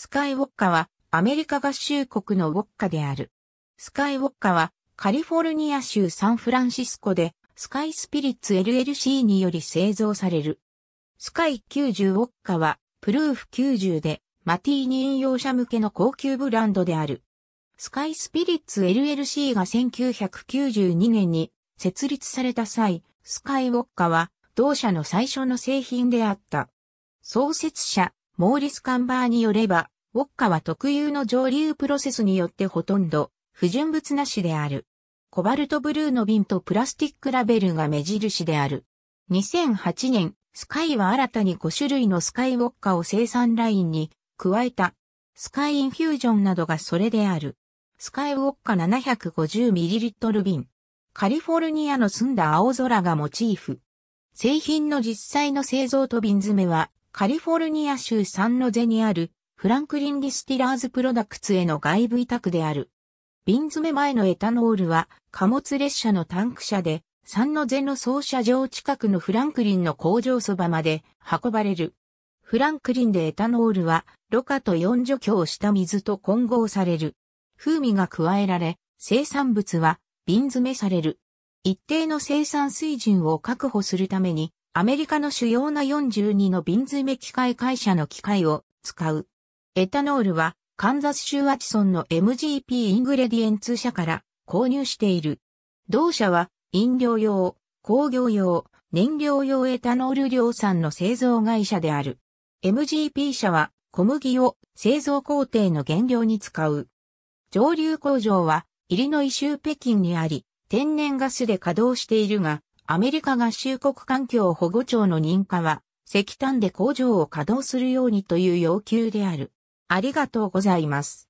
スカイウォッカはアメリカ合衆国のウォッカである。スカイウォッカはカリフォルニア州サンフランシスコでスカイスピリッツ LLC により製造される。スカイ90ウォッカはプルーフ90でマティーニ飲用者向けの高級ブランドである。スカイスピリッツ LLC が1992年に設立された際、スカイウォッカは同社の最初の製品であった。創設者、モーリス・カンバーによれば、ウォッカは特有の蒸留プロセスによってほとんど不純物なしである。コバルトブルーの瓶とプラスティックラベルが目印である。2008年、スカイは新たに5種類のスカイウォッカを生産ラインに加えた。スカイインフュージョンなどがそれである。スカイウォッカ 750ml 瓶。カリフォルニアの澄んだ青空がモチーフ。製品の実際の製造と瓶詰めはカリフォルニア州サンノゼにあるフランクリン・ディスティラーズ・プロダクツへの外部委託である。瓶詰め前のエタノールは貨物列車のタンク車でサンノゼの操車場近くのフランクリンの工場そばまで運ばれる。フランクリンでエタノールはろ過と4除去をした水と混合される。風味が加えられ、生産物は瓶詰めされる。一定の生産水準を確保するためにアメリカの主要な42の瓶詰め機械会社の機械を使う。エタノールは、カンザス州アチソンの MGP イングレディエンツ社から購入している。同社は、飲料用、工業用、燃料用エタノール量産の製造会社である。MGP 社は、小麦を製造工程の原料に使う。上流工場は、イリノイ州北京にあり、天然ガスで稼働しているが、アメリカ合衆国環境保護庁の認可は、石炭で工場を稼働するようにという要求である。ありがとうございます。